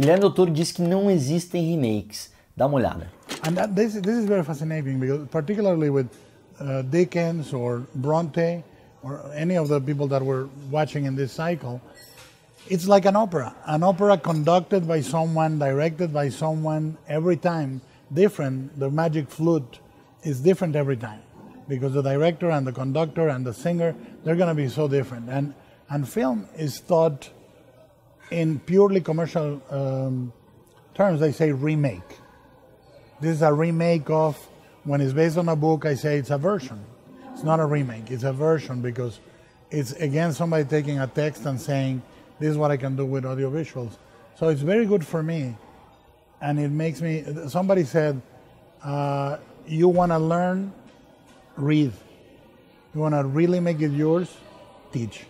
Guilherme Doutor diz que não existem remakes. Dá uma olhada. And that, this, this is very fascinating because particularly with uh, Dickens or Bronte or any of the people that were watching in this cycle, it's like an opera. An opera conducted by someone, directed by someone every time, different. The magic flute is different every time because the director and the conductor and the singer, they're going to be so different. And, and film is thought in purely commercial um, terms, I say remake. This is a remake of when it's based on a book. I say it's a version. It's not a remake. It's a version because it's again somebody taking a text and saying, "This is what I can do with audiovisuals." So it's very good for me, and it makes me. Somebody said, uh, "You want to learn, read. You want to really make it yours, teach."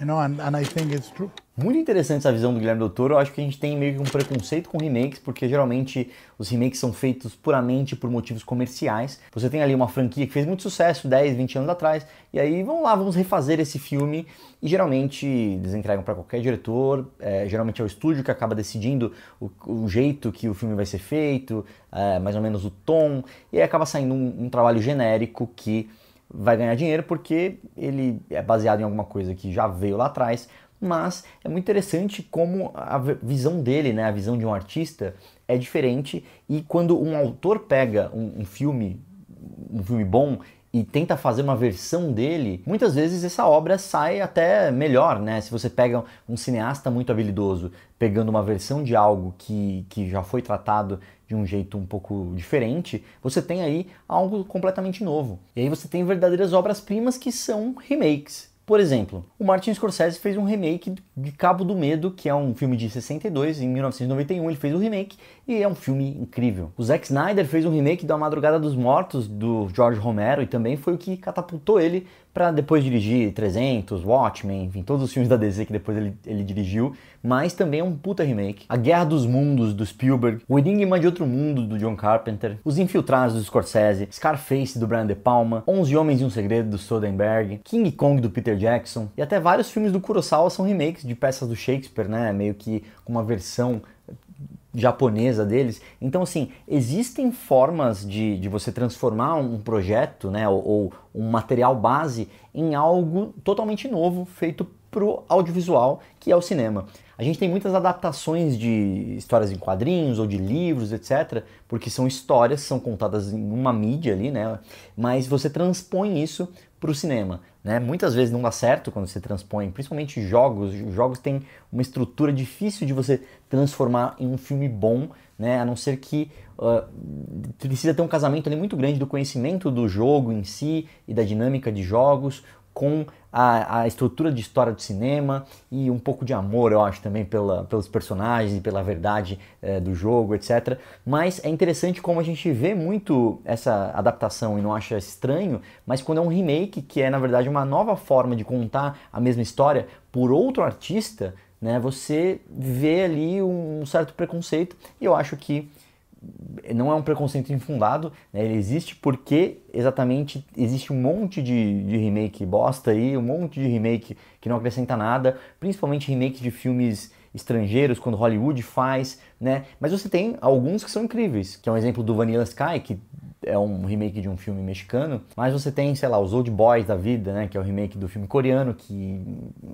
You know, and, and I think it's true. Muito interessante essa visão do Guilherme doutor. Eu acho que a gente tem meio que um preconceito com remakes, porque geralmente os remakes são feitos puramente por motivos comerciais. Você tem ali uma franquia que fez muito sucesso 10, 20 anos atrás, e aí vamos lá, vamos refazer esse filme. E geralmente eles entregam para qualquer diretor, é, geralmente é o estúdio que acaba decidindo o, o jeito que o filme vai ser feito, é, mais ou menos o tom, e aí acaba saindo um, um trabalho genérico que vai ganhar dinheiro porque ele é baseado em alguma coisa que já veio lá atrás mas é muito interessante como a visão dele, né, a visão de um artista é diferente e quando um autor pega um, um filme, um filme bom e tenta fazer uma versão dele, muitas vezes essa obra sai até melhor, né? Se você pega um cineasta muito habilidoso pegando uma versão de algo que, que já foi tratado de um jeito um pouco diferente, você tem aí algo completamente novo. E aí você tem verdadeiras obras-primas que são remakes. Por exemplo, o Martin Scorsese fez um remake de Cabo do Medo, que é um filme de 62, em 1991 ele fez o remake e é um filme incrível. O Zack Snyder fez um remake da Madrugada dos Mortos do George Romero e também foi o que catapultou ele para depois dirigir 300, Watchmen, enfim, todos os filmes da DC que depois ele, ele dirigiu, mas também é um puta remake. A Guerra dos Mundos, do Spielberg, O Enigma de Outro Mundo, do John Carpenter, Os Infiltrados, do Scorsese, Scarface, do Brian De Palma, Onze Homens e um Segredo, do Soderbergh, King Kong, do Peter Jackson, e até vários filmes do Kurosawa são remakes de peças do Shakespeare, né, meio que com uma versão japonesa deles. Então, assim, existem formas de, de você transformar um projeto, né, ou, ou um material base em algo totalmente novo, feito pro audiovisual, que é o cinema. A gente tem muitas adaptações de histórias em quadrinhos ou de livros, etc, porque são histórias, são contadas em uma mídia ali, né? Mas você transpõe isso para o cinema. Né? Muitas vezes não dá certo quando você transpõe, principalmente jogos. Jogos têm uma estrutura difícil de você transformar em um filme bom, né? a não ser que uh, precisa ter um casamento ali muito grande do conhecimento do jogo em si e da dinâmica de jogos com a, a, estrutura de história do cinema e um pouco de amor, eu acho, também pela, pelos personagens e pela verdade é, do jogo, etc. Mas é interessante como a gente vê muito essa adaptação e não acha estranho, mas quando é um remake, que é na verdade uma nova forma de contar a mesma história por outro artista, né, você vê ali um certo preconceito e eu acho que não é um preconceito infundado, né? ele existe porque exatamente existe um monte de, de, remake bosta aí, um monte de remake que não acrescenta nada, principalmente remake de filmes estrangeiros, quando Hollywood faz, né? Mas você tem alguns que são incríveis, que é um exemplo do Vanilla Sky, que é um remake de um filme mexicano, mas você tem, sei lá, os Old Boys da vida, né, que é o remake do filme coreano, que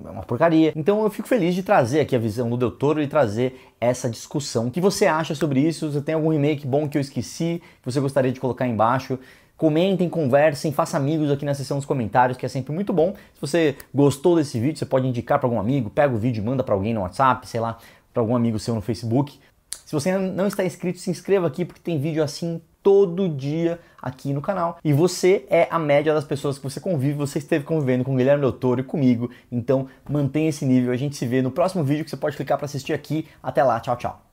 é uma porcaria. Então eu fico feliz de trazer aqui a visão do Del Toro e trazer essa discussão. O que você acha sobre isso? Você tem algum remake bom que eu esqueci, que você gostaria de colocar aí embaixo? comentem, conversem, façam amigos aqui na seção dos comentários, que é sempre muito bom. Se você gostou desse vídeo, você pode indicar para algum amigo, pega o vídeo, manda para alguém no WhatsApp, sei lá, para algum amigo seu no Facebook. Se você ainda não está inscrito, se inscreva aqui porque tem vídeo assim todo dia aqui no canal. E você é a média das pessoas que você convive, você esteve convivendo com o Guilherme Doutor e comigo. Então mantenha esse nível. A gente se vê no próximo vídeo que você pode clicar para assistir aqui. Até lá, tchau, tchau.